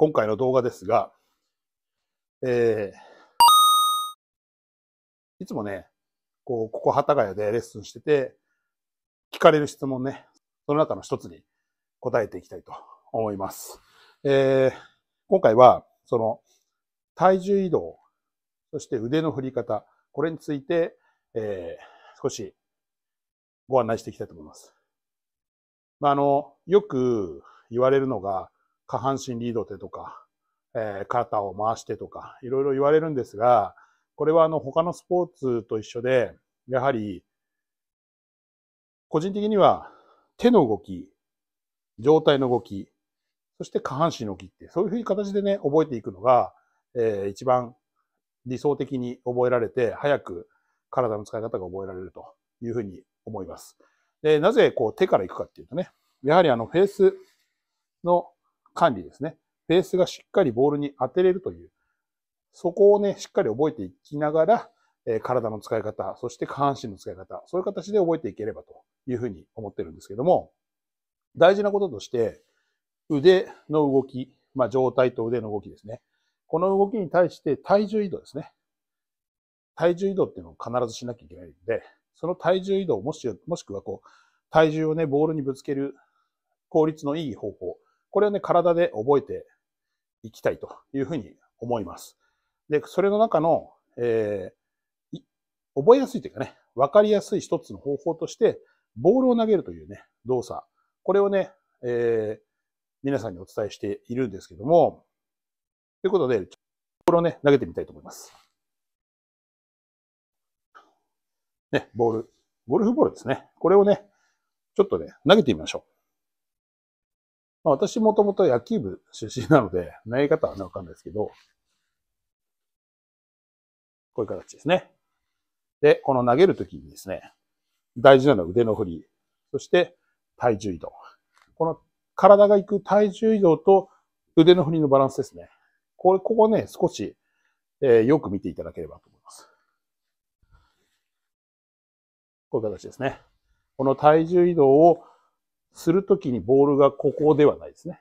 今回の動画ですが、えー、いつもね、こう、ここ幡ヶ谷でレッスンしてて、聞かれる質問ね、その中の一つに答えていきたいと思います。えー、今回は、その、体重移動、そして腕の振り方、これについて、えー、少しご案内していきたいと思います。まあ、あの、よく言われるのが、下半身リードでとか、えー、肩を回してとか、いろいろ言われるんですが、これはあの他のスポーツと一緒で、やはり、個人的には手の動き、上体の動き、そして下半身の動きって、そういうふうに形でね、覚えていくのが、えー、一番理想的に覚えられて、早く体の使い方が覚えられるというふうに思います。で、なぜこう手から行くかっていうとね、やはりあのフェースの管理ですね。ベースがしっかりボールに当てれるという、そこをね、しっかり覚えていきながら、えー、体の使い方、そして下半身の使い方、そういう形で覚えていければというふうに思ってるんですけども、大事なこととして、腕の動き、まあ、状態と腕の動きですね。この動きに対して体重移動ですね。体重移動っていうのを必ずしなきゃいけないんで、その体重移動、もしもしくはこう、体重をね、ボールにぶつける効率のいい方法、これをね、体で覚えていきたいというふうに思います。で、それの中の、えー、覚えやすいというかね、わかりやすい一つの方法として、ボールを投げるというね、動作。これをね、えー、皆さんにお伝えしているんですけども、ということで、ボールをね、投げてみたいと思います。ね、ボール。ゴルフボールですね。これをね、ちょっとね、投げてみましょう。まあ、私もともと野球部出身なので、投げ方はわかんないですけど、こういう形ですね。で、この投げるときにですね、大事なのは腕の振り、そして体重移動。この体が行く体重移動と腕の振りのバランスですね。これ、ここね、少し、えー、よく見ていただければと思います。こういう形ですね。この体重移動をするときにボールがここではないですね。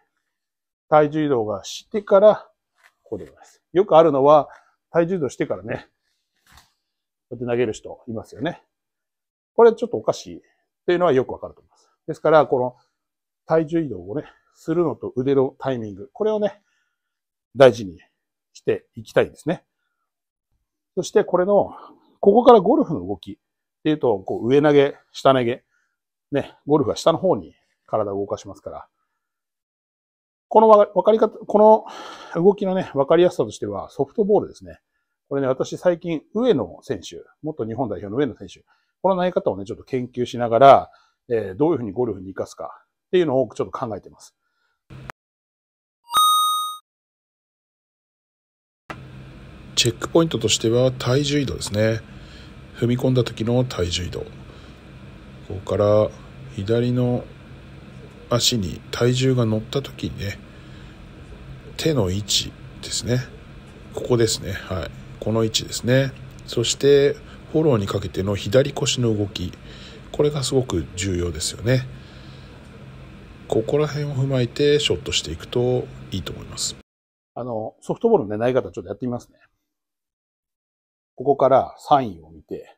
体重移動がしてから、ここではないです。よくあるのは、体重移動してからね、こうやって投げる人いますよね。これちょっとおかしいっていうのはよくわかると思います。ですから、この体重移動をね、するのと腕のタイミング、これをね、大事にしていきたいんですね。そしてこれの、ここからゴルフの動きっていうと、こう上投げ、下投げ、ね、ゴルフは下の方に体を動かしますから。このわかり方、この動きのね、わかりやすさとしては、ソフトボールですね。これね、私最近、上野選手、元日本代表の上野選手、この投げ方をね、ちょっと研究しながら、えー、どういうふうにゴルフに活かすかっていうのをちょっと考えてます。チェックポイントとしては体重移動ですね。踏み込んだ時の体重移動。ここから左の足に体重が乗った時にね手の位置ですねここですねはいこの位置ですねそしてフォローにかけての左腰の動きこれがすごく重要ですよねここら辺を踏まえてショットしていくといいと思いますあのソフトボールの、ね、投げ方ちょっとやってみますねここからサインを見て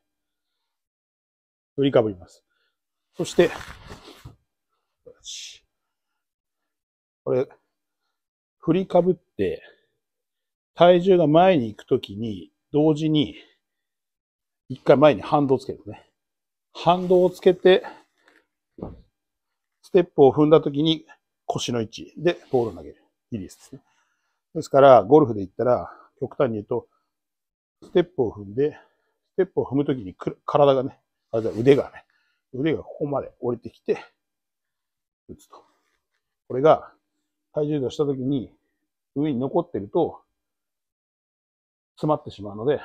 振りかぶりますそしてこれ、振りかぶって、体重が前に行くときに、同時に、一回前に反動をつけるね。反動をつけて、ステップを踏んだときに腰の位置でボールを投げる。リリースですね。ですから、ゴルフで言ったら、極端に言うと、ステップを踏んで、ステップを踏むときに体がね、あれだ腕がね、腕がここまで降りてきて、打つと。これが体重移動した時に上に残ってると詰まってしまうので、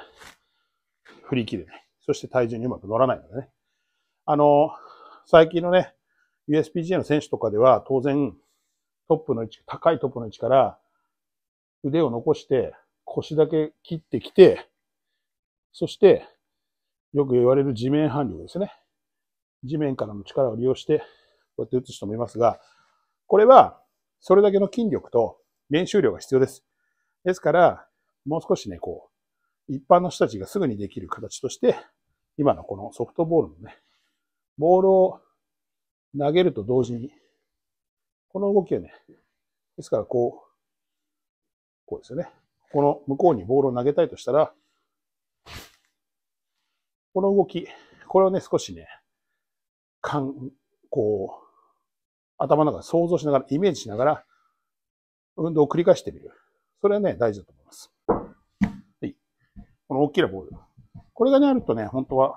振り切れない。そして体重にうまく乗らないのでね。あの、最近のね、USPGA の選手とかでは当然トップの位置、高いトップの位置から腕を残して腰だけ切ってきて、そしてよく言われる地面反力ですね。地面からの力を利用して、こうやって打つ人もいますが、これはそれだけの筋力と練習量が必要です。ですから、もう少しね、こう、一般の人たちがすぐにできる形として、今のこのソフトボールのね、ボールを投げると同時に、この動きをね、ですからこう、こうですよね。この向こうにボールを投げたいとしたら、この動き、これをね、少しね、かん、こう、頭の中で想像しながら、イメージしながら、運動を繰り返してみる。それはね、大事だと思います。はい。この大きなボール。これがね、あるとね、本当は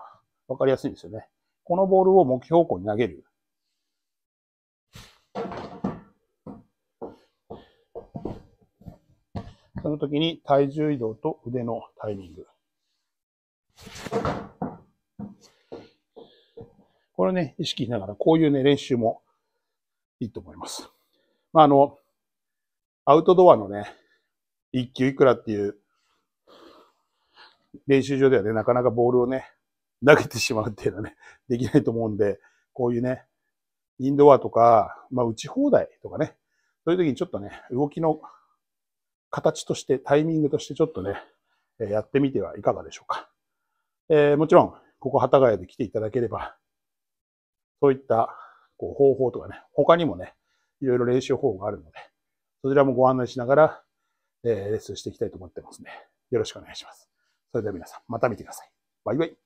分かりやすいんですよね。このボールを目標方向に投げる。その時に体重移動と腕のタイミング。これね、意識しながら、こういうね、練習もいいと思います。まあ、あの、アウトドアのね、一球いくらっていう、練習場ではね、なかなかボールをね、投げてしまうっていうのはね、できないと思うんで、こういうね、インドアとか、まあ、打ち放題とかね、そういう時にちょっとね、動きの形として、タイミングとしてちょっとね、やってみてはいかがでしょうか。えー、もちろん、ここ、幡ヶ谷で来ていただければ、そういったこう方法とかね、他にもね、いろいろ練習方法があるので、そちらもご案内しながら、えー、レッスンしていきたいと思ってますね。よろしくお願いします。それでは皆さん、また見てください。バイバイ。